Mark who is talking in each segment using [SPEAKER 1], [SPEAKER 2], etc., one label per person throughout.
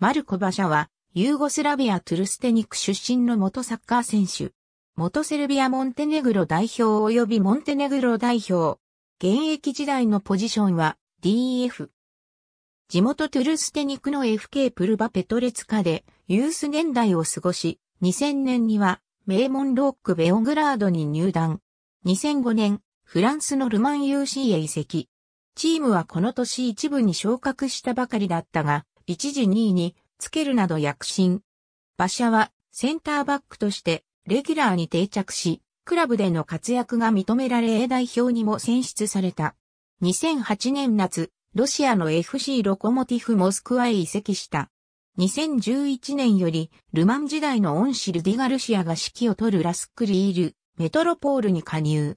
[SPEAKER 1] マルコ・バシャは、ユーゴスラビア・トゥルステニク出身の元サッカー選手。元セルビア・モンテネグロ代表及びモンテネグロ代表。現役時代のポジションは DF。地元トゥルステニクの FK プルバ・ペトレツカでユース年代を過ごし、2000年には名門ロック・ベオグラードに入団。2005年、フランスのルマン UC へ移籍。チームはこの年一部に昇格したばかりだったが、一時2位につけるなど躍進。馬車はセンターバックとしてレギュラーに定着し、クラブでの活躍が認められ A 代表にも選出された。2008年夏、ロシアの FC ロコモティフモスクワへ移籍した。2011年より、ルマン時代の恩師ルディガルシアが指揮を取るラスクリール、メトロポールに加入。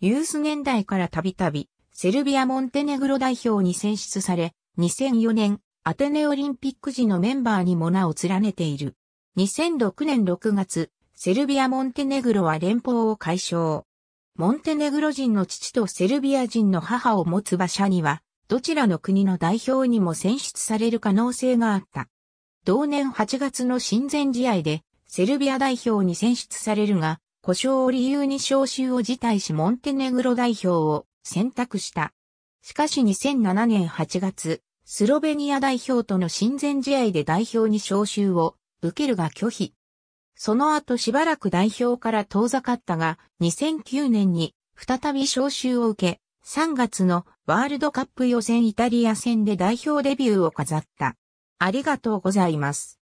[SPEAKER 1] ユース年代からたびたび、セルビア・モンテネグロ代表に選出され、2004年、アテネオリンピック時のメンバーにも名を連ねている。2006年6月、セルビア・モンテネグロは連邦を解消。モンテネグロ人の父とセルビア人の母を持つ馬車には、どちらの国の代表にも選出される可能性があった。同年8月の親善試合で、セルビア代表に選出されるが、故障を理由に招集を辞退しモンテネグロ代表を選択した。しかし2007年8月、スロベニア代表との親善試合で代表に招集を受けるが拒否。その後しばらく代表から遠ざかったが、2009年に再び招集を受け、3月のワールドカップ予選イタリア戦で代表デビューを飾った。ありがとうご
[SPEAKER 2] ざいます。